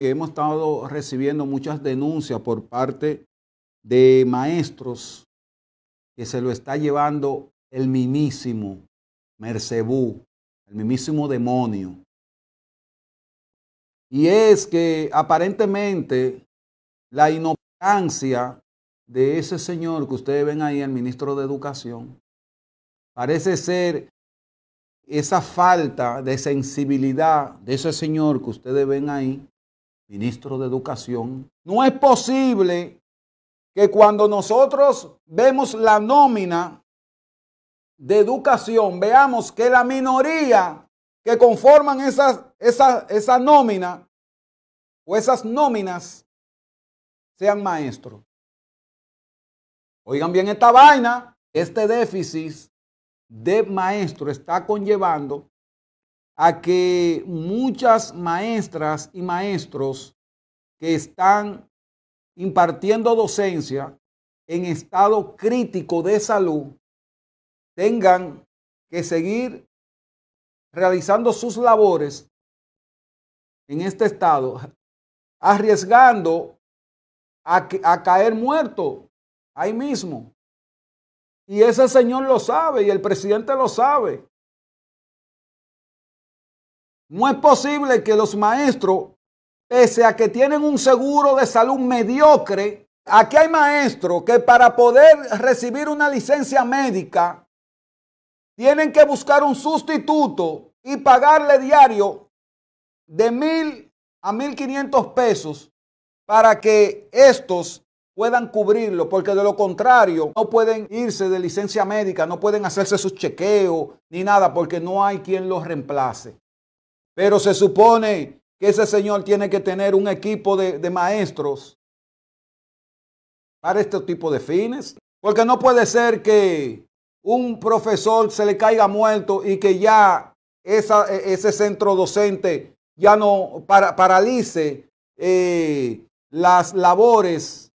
hemos estado recibiendo muchas denuncias por parte de maestros que se lo está llevando el mimísimo Mercebú, el mimísimo demonio. Y es que aparentemente la inocencia de ese señor que ustedes ven ahí, el ministro de Educación, parece ser esa falta de sensibilidad de ese señor que ustedes ven ahí, ministro de Educación, no es posible que cuando nosotros vemos la nómina de educación, veamos que la minoría que conforman esas, esa, nómina o esas nóminas sean maestros. Oigan bien esta vaina, este déficit de maestro está conllevando a que muchas maestras y maestros que están impartiendo docencia en estado crítico de salud tengan que seguir realizando sus labores en este estado, arriesgando a, a caer muerto ahí mismo. Y ese señor lo sabe y el presidente lo sabe. No es posible que los maestros, pese a que tienen un seguro de salud mediocre, aquí hay maestros que para poder recibir una licencia médica tienen que buscar un sustituto y pagarle diario de mil a mil quinientos pesos para que estos puedan cubrirlo, porque de lo contrario no pueden irse de licencia médica, no pueden hacerse sus chequeos ni nada, porque no hay quien los reemplace. Pero se supone que ese señor tiene que tener un equipo de, maestros para este tipo de fines. Porque no puede ser que un profesor se le caiga muerto y que ya e, ese centro docente ya no paralice eh, las labores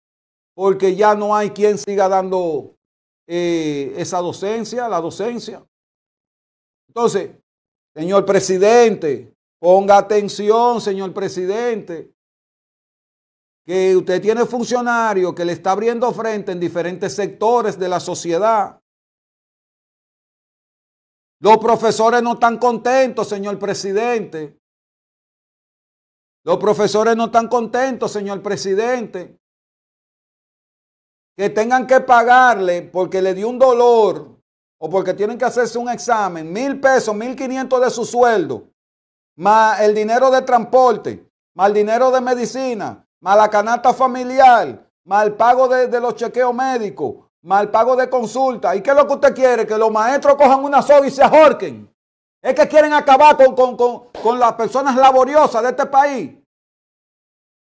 porque ya no hay quien siga dando eh, esa docencia, la docencia. Entonces, señor presidente, Ponga atención, señor presidente, que usted tiene funcionarios que le está abriendo frente en diferentes sectores de la sociedad. Los profesores no están contentos, señor presidente. Los profesores no están contentos, señor presidente. Que tengan que pagarle porque le dio un dolor o porque tienen que hacerse un examen, mil pesos, mil quinientos de su sueldo más el dinero de transporte, más el dinero de medicina, más la canasta familiar, más el pago de, los chequeos médicos, más el pago de consulta. ¿Y qué es lo que usted quiere? Que los maestros cojan una soga y se ahorquen. Es que quieren acabar con, las personas laboriosas de este país.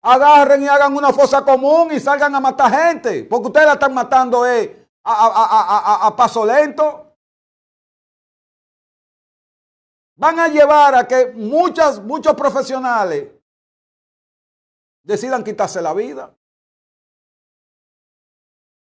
Agarren y hagan una fosa común y salgan a matar gente. Porque ustedes la están matando eh, a paso lento. van a llevar a que muchas, muchos profesionales decidan quitarse la vida.